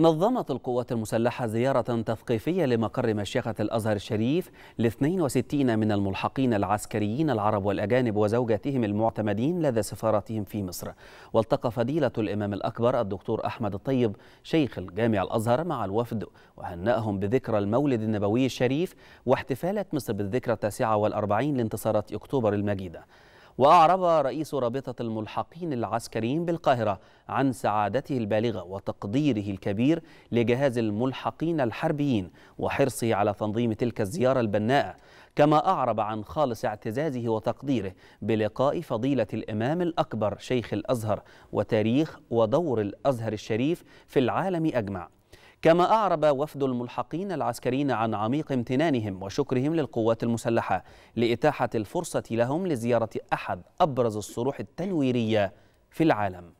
نظمت القوات المسلحة زيارة تثقيفية لمقر مشيخة الأزهر الشريف ل 62 من الملحقين العسكريين العرب والأجانب وزوجاتهم المعتمدين لدى سفاراتهم في مصر والتقى فضيلة الإمام الأكبر الدكتور أحمد الطيب شيخ الجامع الأزهر مع الوفد وهنأهم بذكرى المولد النبوي الشريف واحتفالات مصر بالذكرى التاسعة والأربعين لانتصارات أكتوبر المجيدة وأعرب رئيس رابطة الملحقين العسكريين بالقاهرة عن سعادته البالغة وتقديره الكبير لجهاز الملحقين الحربيين وحرصه على تنظيم تلك الزيارة البناءة كما أعرب عن خالص اعتزازه وتقديره بلقاء فضيلة الإمام الأكبر شيخ الأزهر وتاريخ ودور الأزهر الشريف في العالم أجمع كما أعرب وفد الملحقين العسكريين عن عميق امتنانهم وشكرهم للقوات المسلحة لإتاحة الفرصة لهم لزيارة أحد أبرز الصروح التنويرية في العالم